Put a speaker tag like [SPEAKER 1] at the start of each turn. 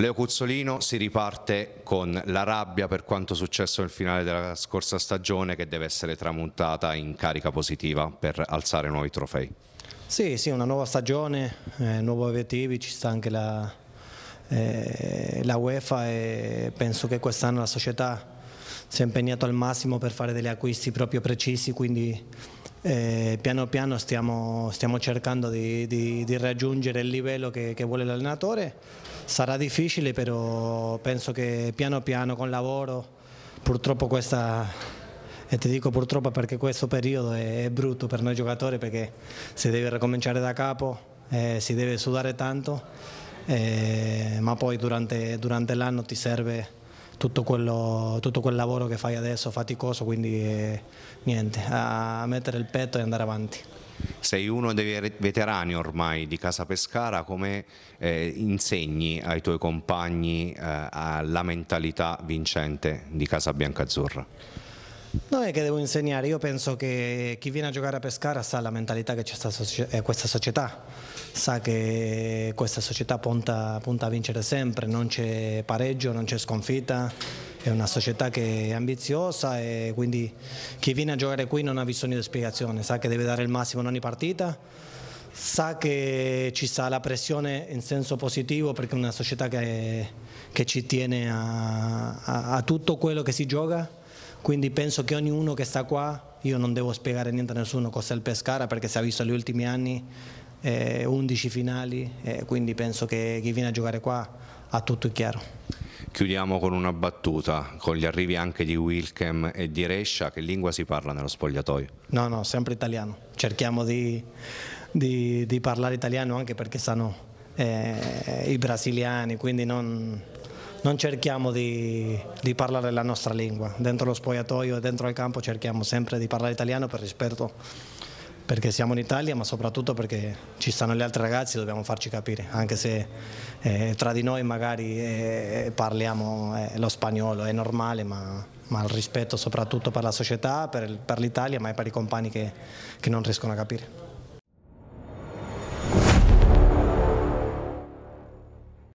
[SPEAKER 1] Leo Cuzzolino si riparte con la rabbia per quanto successo nel finale della scorsa stagione che deve essere tramontata in carica positiva per alzare nuovi trofei.
[SPEAKER 2] Sì, sì, una nuova stagione, eh, nuovi obiettivi, ci sta anche la, eh, la UEFA e penso che quest'anno la società si è impegnata al massimo per fare degli acquisti proprio precisi, quindi eh, piano piano stiamo, stiamo cercando di, di, di, raggiungere il livello che, che vuole l'allenatore sarà difficile, però penso che piano piano con lavoro, purtroppo questa e ti dico purtroppo perché questo periodo è, è brutto per noi giocatori perché si deve ricominciare da capo, eh, si deve sudare tanto, eh, ma poi durante, durante l'anno ti serve tutto, quello, tutto, quel lavoro che fai adesso faticoso, quindi eh, niente, a mettere il petto e andare avanti.
[SPEAKER 1] Sei uno dei veterani ormai di Casa Pescara, come eh, insegni ai tuoi compagni eh, la mentalità vincente di Casa Biancazzurra?
[SPEAKER 2] Non è che devo insegnare, io penso che chi viene a giocare a Pescara sa la mentalità che c'è eh, questa società, sa che questa società punta, punta a vincere sempre, non c'è pareggio, non c'è sconfitta è una società che è ambiziosa e quindi chi viene a giocare qui non ha bisogno di spiegazione, sa che deve dare il massimo in ogni partita, sa che ci sta la pressione in senso positivo perché è una società che, che ci tiene a, a, a tutto quello che si gioca, quindi penso che ognuno che sta qua, io non devo spiegare niente a nessuno cos'è il Pescara perché si è visto negli ultimi anni 11 eh, finali, eh, quindi penso che chi viene a giocare qua ha tutto chiaro.
[SPEAKER 1] Chiudiamo con una battuta, con gli arrivi anche di Wilkem e di Rescia, che lingua si parla nello spogliatoio?
[SPEAKER 2] No, no, sempre italiano, cerchiamo di, di, di parlare italiano anche perché sanno eh, i brasiliani, quindi non, non cerchiamo di, di, parlare la nostra lingua, dentro lo spogliatoio e dentro il campo cerchiamo sempre di parlare italiano per rispetto perché siamo in Italia ma soprattutto perché ci stanno gli altri ragazzi e dobbiamo farci capire, anche se eh, tra di noi magari eh, parliamo eh, lo spagnolo, è normale ma, ma, il rispetto soprattutto per la società, per, per l'Italia ma è per i compagni che, che non riescono a capire.